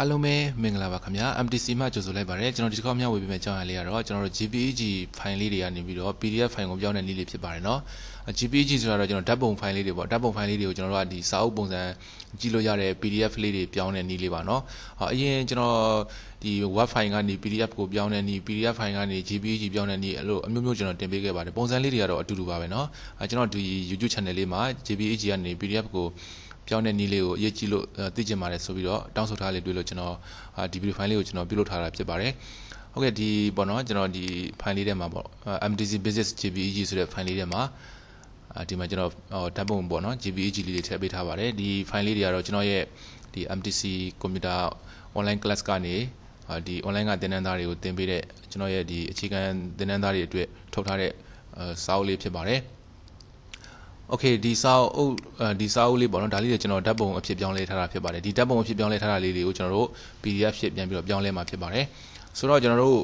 အားလုံးပဲမင်္ဂလာပါခင်ဗျာ MTC မှကြိုဆိုလိုက်ပါတယ်ကျွန်တော်ဒီတစ်ခေါက်မျှဝေပေးမယ့်အကြောင်းအရာလေးကတော့ကျွန်တော်တို့ JPEG file လေးတွေကနေပြီးတော့ PDF file ကိုပြောင်းတဲ့နည်းလေးဖြစ်ပါတယ်เนาะ JPEG ဆိုတာတော့ကျွန်တော်ဓာတ်ပုံ file လေးတွေပေါ့ဓာတ်ပုံ file လေးတွေကိုကျွန်တော်တို့ကဒီစာအုပ်ပုံစံကြည့်လို့ရတဲ့ PDF လေးတွေပြောင်းတဲ့နည်းလေးပါเนาะအရင်ကျွန်တော်ဒီ web file ကနေ PDF ကိုပြောင်းတဲ့နည်း PDF file ကနေ JPEG ပြောင်းတဲ့နည်းအဲ့လိုအမျိုးမျိုးကျွန်တော်တင်ပေးခဲ့ပါတယ်ပုံစံလေးတွေကတော့အတူတူပါပဲเนาะကျွန်တော်ဒီ YouTube channel လေးမှာ JPEG ကနေ PDF ကိုပြောင်းတဲ့နည်းလေးကိုအရေးကြီးလို့သိချင်ပါတယ်ဆိုပြီးတော့တောင်းဆိုထားလေးတွေ့လို့ကျွန်တော်ဒီ video file လေးကိုကျွန်တော်ပြုလုပ်ထားတာဖြစ်ပါတယ်ဟုတ်ကဲ့ဒီပေါ့နော်ကျွန်တော်ဒီ file လေးထဲမှာပေါ့ MTC business JPEG ဆိုတဲ့ file လေးထဲမှာဒီမှာကျွန်တော်ဓာတ်ပုံပေါ့နော် JPEG လေးတွေထည့်ပေးထားပါတယ်ဒီ file လေးတွေကတော့ကျွန်တော်ရဲ့ဒီ MTC computer online class ကနေဒီ online ကသင်တန်းသားတွေကိုသင်ပေးတဲ့ကျွန်တော်ရဲ့ဒီအခြေခံသင်တန်းသားတွေအတွက်ထုတ်ထားတဲ့စာအုပ်လေးဖြစ်ပါတယ်โอเคဒီစာအုပ်ဒီစာအုပ်လေးပေါ့နော်ဒါလေးတွေကျွန်တော်ဓာတ်ပုံအဖြစ်ပြောင်းလဲထားတာဖြစ်ပါတယ်ဒီဓာတ်ပုံအဖြစ်ပြောင်းလဲထားတာလေးတွေကိုကျွန်တော်တို့ PDF ဖြစ်ပြန်ပြီးတော့ပြောင်းလဲမှာဖြစ်ပါတယ်ဆိုတော့ကျွန်တော်တို့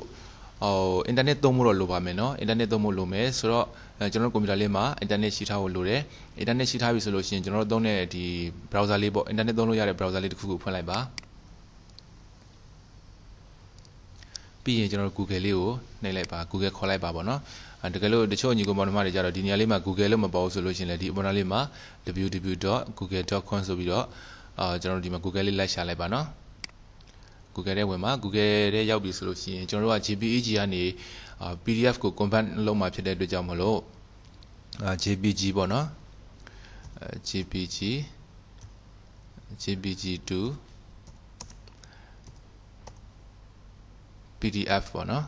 ဟိုအင်တာနက်သုံးဖို့တော့လိုပါမယ်เนาะအင်တာနက်သုံးဖို့လိုမယ်ဆိုတော့ကျွန်တော်တို့ကွန်ပျူတာလေးမှာအင်တာနက်ရှိထားဖို့လိုတယ်အင်တာနက်ရှိထားပြီဆိုလို့ရှိရင်ကျွန်တော်တို့သုံးတဲ့ဒီ browser လေးပေါ့အင်တာနက်သုံးလို့ရတဲ့ browser လေးတစ်ခုကိုဖွင့်လိုက်ပါပြီးရင်ကျွန်တော် Google လေးကိုနှိပ်လိုက်ပါ Google ခေါ်လိုက်ပါပေါ့နော်တကယ်လို့တချို့ညီကောင်မောင်နှမတွေကြတော့ဒီနေရာလေးမှာ Google လို့မပေါ်ဘူးဆိုလို့ရှိရင်လည်းဒီ option လေးမှာ www.google.com ဆိုပြီးတော့အာကျွန်တော်ဒီမှာ Google လေးလိုက်ရှာလိုက်ပါနော် Google ထဲဝင်ပါ Google ထဲရောက်ပြီဆိုလို့ရှိရင်ကျွန်တော်တို့က JPEG ကနေ PDF ကို convert လုပ်มาဖြစ်တဲ့အတွက်ကြောင့်မလို့အာ JPG ပေါ့နော် JPG JPG 2 PDF ပေါ့နော်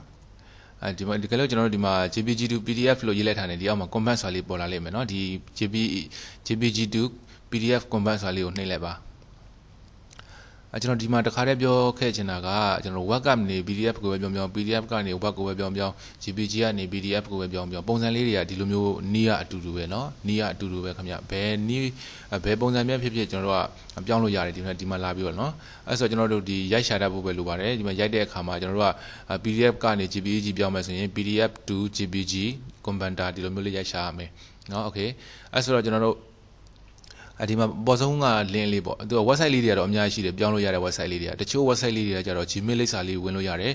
အဲဒီမှာဒီကလေးကျွန်တော်တို့ဒီမှာ JPG2 PDF လို့ရေးလိုက်ထားတယ်ဒီအောက်မှာ convert ဆိုတာလေးပေါ်လာလိမ့်မယ်နော်ဒီ JP JPG2 PDF convert ဆိုတာလေးကိုနှိပ်လိုက်ပါကျွန်တော်ဒီမှာတခါတည်းပြောခဲ့ချင်တာကကျွန်တော် WhatsApp နေ PDF ကိုပဲပြောပြော PDF ကနေ WhatsApp ကိုပဲပြောပြော GPG ကနေ PDF ကိုပဲပြောပြောပုံစံလေးတွေကဒီလိုမျိုးနီးရအတူတူပဲเนาะနီးရအတူတူပဲခင်ဗျဘယ်နီးဘယ်ပုံစံမျိုးဖြစ်ဖြစ်ကျွန်တော်တို့ကပြောင်းလို့ရတယ်ဒီမှာဒီမှာလာပြီးတော့เนาะအဲ့ဆိုကျွန်တော်တို့ဒီရိုက်ရှာတတ်ဖို့ပဲလိုပါတယ်ဒီမှာရိုက်တဲ့အခါမှာကျွန်တော်တို့က PDF ကနေ GPG ပြောင်းမယ်ဆိုရင် PDF to GPG ကွန်ပျူတာဒီလိုမျိုးလေးရိုက်ရှာရမယ်เนาะโอเคအဲ့ဆိုတော့ကျွန်တော်တို့အဲဒီမှာပေါ်ဆုံးက link လေးပေါ့သူက website လေးတွေကတော့အများကြီးရှိတယ်ပြောင်းလို့ရတဲ့ website လေးတွေကတချို့ website လေးတွေကကျတော့ Gmail လိပ်စာလေးဝင်လို့ရတယ်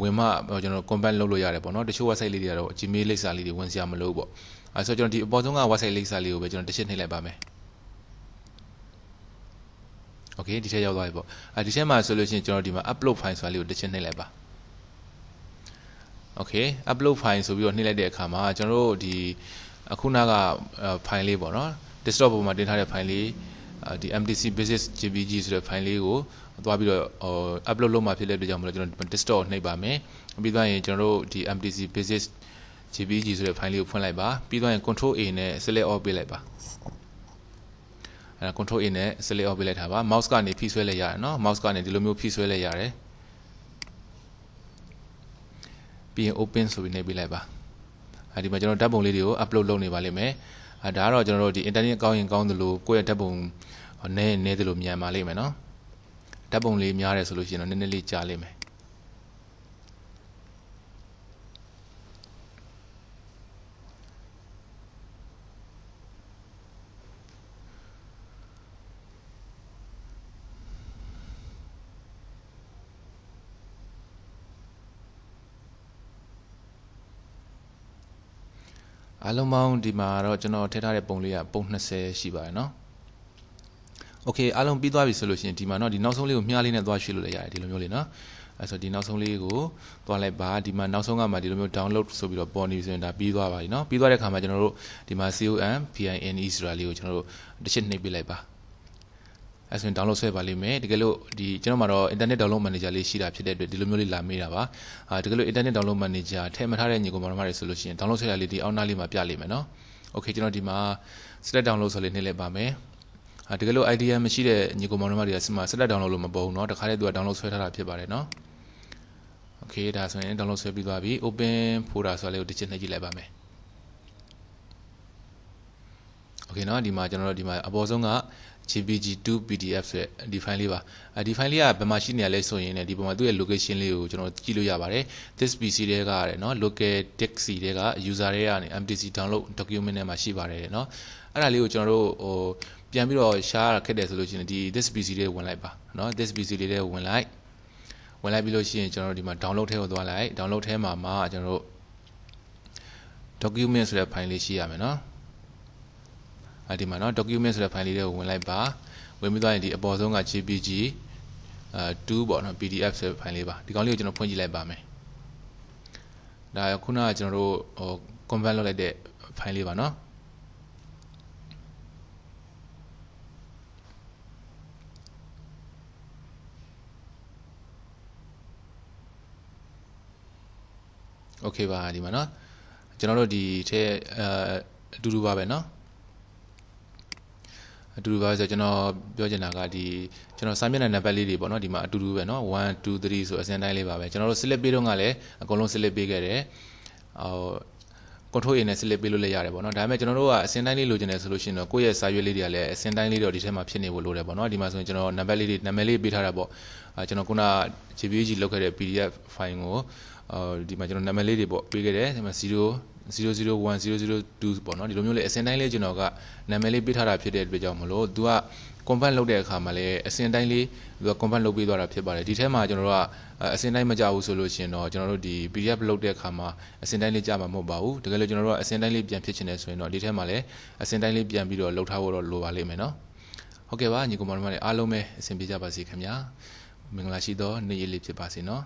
ဝင်မှကျွန်တော် compile လုပ်လို့ရတယ်ပေါ့နော်တချို့ website လေးတွေကတော့ Gmail လိပ်စာလေးတွေဝင်စရာမလိုဘူးပေါ့အဲဆိုကျွန်တော်ဒီအပေါ်ဆုံးက website လိပ်စာလေးကိုပဲကျွန်တော်တစ်ချက်နှိပ်လိုက်ပါမယ်โอเคဒီထဲရောက်သွားပြီပေါ့အဲဒီထဲမှာဆိုလို့ရှိရင်ကျွန်တော်ဒီမှာ upload file ဆိုတာလေးကိုတစ်ချက်နှိပ်လိုက်ပါโอเค upload file ဆိုပြီးတော့နှိပ်လိုက်တဲ့အခါမှာကျွန်တော်တို့ဒီအခုနက file လေးပေါ့နော် desktop ပေါ်မှာတင်ထားတဲ့ file လေးဒီ mtc basis jpg ဆိုတဲ့ file လေးကိုသွားပြီးတော့ဟို upload လုပ်မှာဖြစ်တဲ့အတွက်ကြောင့်မလို့ကျွန်တော် desktop နှိပ်ပါမယ်ပြီးသွားရင်ကျွန်တော်တို့ဒီ mtc basis jpg ဆိုတဲ့ file လေးကိုဖွင့်လိုက်ပါပြီးသွားရင် control a နဲ့ select all ပေးလိုက်ပါအဲ control a နဲ့ select all ပေးလိုက်တာပါ mouse ကနေဖိဆွဲလဲရတယ်เนาะ mouse ကနေဒီလိုမျိုးဖိဆွဲလဲရတယ်ပြီးရင် open ဆိုပြီးနှိပ်ပေးလိုက်ပါအဲဒီမှာကျွန်တော်ဓာတ်ပုံလေးတွေကို upload လုပ်နေပါလိမ့်မယ်အဲဒါကတော့ကျွန်တော်တို့ဒီ internet ကောင်းရင်ကောင်းသလိုကိုယ့်ရဲ့ဓာတ်ပုံနည်းနည်းသလိုမြန်ပါလိမ့်မယ်နော်ဓာတ်ပုံလေးများတယ်ဆိုလို့ရှိရင်တော့နည်းနည်းလေးကြားလိမ့်မယ်အားလုံးပေါင်းဒီမှာတော့ကျွန်တော်ထည့်ထားတဲ့ပုံလေးကပုံ20ရှိပါတယ်เนาะโอเคအားလုံးပြီးသွားပြီဆိုလို့ရှိရင်ဒီမှာเนาะဒီနောက်ဆုံးလေးကိုမြားလေးနဲ့သွားရွှေ့လို့လည်းရတယ်ဒီလိုမျိုးလေးเนาะအဲဆိုဒီနောက်ဆုံးလေးကိုသွားလိုက်ပါဒီမှာနောက်ဆုံးကမှဒီလိုမျိုး download ဆိုပြီးတော့ပေါ်နေပြီဆိုရင်ဒါပြီးသွားပါပြီเนาะပြီးသွားတဲ့ခါမှာကျွန်တော်တို့ဒီမှာ COM PINE ဆိုတာလေးကိုကျွန်တော်တို့တစ်ချက်နှိပ်ပြလိုက်ပါအဲဆိုရင် download ဆွဲပါလိမ့်မယ်တကယ်လို့ဒီကျွန်တော်မှာတော့ internet download manager လေးရှိတာဖြစ်တဲ့အတွက်ဒီလိုမျိုးလေးလာမေးတာပါအာတကယ်လို့ internet download manager ထည့်မထားတဲ့ညီကောင်မတော်မတွေဆိုလို့ရှိရင် download ဆွဲတာလေးဒီအောက်နားလေးမှာပြလိမ့်မယ်နော် okay ကျွန်တော်ဒီမှာ select download ဆိုလေးနှိမ့်လိုက်ပါမယ်အာတကယ်လို့ idea မရှိတဲ့ညီကောင်မတော်မတွေကစမှာ select download လို့မပေါ်ဘူးเนาะတခါတည်းသူက download ဆွဲထားတာဖြစ်ပါတယ်เนาะ okay ဒါဆိုရင် download ဆွဲပြီးသွားပြီ open folder ဆိုတာလေးကိုတစ်ချက်နှိပ်ကြည့်လိုက်ပါမယ်โอเคเนาะဒီမှာကျွန်တော်တို့ဒီမှာအပေါ်ဆုံးက JPG 2 PDF ဆိုတဲ့ဒီ file လေးပါအဲဒီ file လေးကဘယ်မှာရှိနေရလဲဆိုရင်လည်းဒီပုံမှာသူ့ရဲ့ location လေးကိုကျွန်တော်ကြည့်လို့ရပါတယ် this PC တဲကရတယ်เนาะ local disk တဲက user တဲကနေ MTC download document ထဲမှာရှိပါတယ်เนาะအဲ့ဒါလေးကိုကျွန်တော်တို့ဟိုပြန်ပြီးတော့ရှားရခက်တယ်ဆိုလို့ရှိရင်ဒီ this PC လေးဝင်လိုက်ပါเนาะ this PC လေးလေးဝင်လိုက်ဝင်လိုက်ပြီးလို့ရှိရင်ကျွန်တော်တို့ဒီမှာ download ထဲကိုသွားလိုက် download ထဲမှာမှာကျွန်တော်တို့ document ဆိုတဲ့ file လေးရှိရမယ်เนาะအဲဒီမှာနော် document ဆိုတဲ့ file လေးတွေကိုဝင်လိုက်ပါဝင်ပြီးသွားရင်ဒီအပေါ်ဆုံးက jpg အာ2ပေါ့နော် pdf ဆိုတဲ့ file လေးပါဒီကောင်လေးကိုကျွန်တော်ဖွင့်ကြည့်လိုက်ပါမယ်ဒါခုနကကျွန်တော်တို့ဟို convert လုပ်လိုက်တဲ့ file လေးပါနော်โอเคပါဒီမှာเนาะကျွန်တော်တို့ဒီထဲအတူတူပါပဲเนาะအတူတူပါဆိုကျွန်တော်ပြောချင်တာကဒီကျွန်တော်စာမျက်နှာနံပါတ်လေးတွေပေါ့နော်ဒီမှာအတူတူပဲနော်1 2 3ဆိုအစဉ်တိုင်းလေးပါပဲကျွန်တော်တို့ slip ပေးတော့ကလည်းအကုန်လုံး slip ပေးခဲ့တယ်ဟို control a နဲ့ slip ပေးလို့လည်းရတယ်ပေါ့နော်ဒါပေမဲ့ကျွန်တော်တို့ကအစဉ်တိုင်းလေးလိုချင်တယ်ဆိုလို့ရှိရင်တော့ကိုယ့်ရဲ့စာရွက်လေးတွေကလည်းအစဉ်တိုင်းလေးတော့ဒီထဲမှာဖြစ်နေဖို့လိုတယ်ပေါ့နော်ဒီမှာဆိုရင်ကျွန်တော်နံပါတ်လေးတွေနာမည်လေးပေးထားတာပေါ့အဲကျွန်တော်ခုန JPG လောက်ခဲ့တဲ့ PDF file ကိုဒီမှာကျွန်တော်နာမည်လေးတွေပေါ့ပေးခဲ့တယ်ဒီမှာ0 001 002ပေါ့နော်ဒီလိုမျိုးလေအစင်တိုင်းလေးကျွန်တော်ကနာမည်လေးပေးထားတာဖြစ်တဲ့အတွက်ကြောင့်မလို့ तू က convert လုပ်တဲ့အခါမှာလည်းအစင်တိုင်းလေး तू က convert လုပ်ပေးသွားတာဖြစ်ပါတယ်ဒီထဲမှာကျွန်တော်တို့ကအစင်တိုင်းမကြဘူးဆိုလို့ရှင်တော့ကျွန်တော်တို့ဒီ PDF လုပ်တဲ့အခါမှာအစင်တိုင်းလေးကြမှာမဟုတ်ပါဘူးတကယ်လို့ကျွန်တော်တို့ကအစင်တိုင်းလေးပြန်ဖြစ်ချင်တယ်ဆိုရင်တော့ဒီထဲမှာလည်းအစင်တိုင်းလေးပြန်ပြီးတော့လုပ်ထားဖို့တော့လိုပါလိမ့်မယ်နော်ဟုတ်ကဲ့ပါညီကောင်မတို့အားလုံးပဲအဆင်ပြေကြပါစေခင်ဗျာမင်္ဂလာရှိသောနေ့ရက်လေးဖြစ်ပါစေနော်